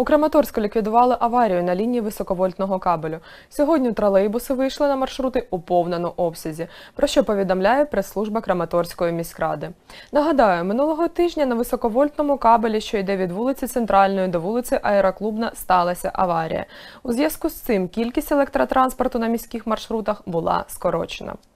У Краматорську ліквідували аварію на лінії високовольтного кабелю. Сьогодні тролейбуси вийшли на маршрути у повному обсязі, про що повідомляє прес-служба Краматорської міськради. Нагадаю, минулого тижня на високовольтному кабелі, що йде від вулиці Центральної до вулиці Аероклубна, сталася аварія. У зв'язку з цим кількість електротранспорту на міських маршрутах була скорочена.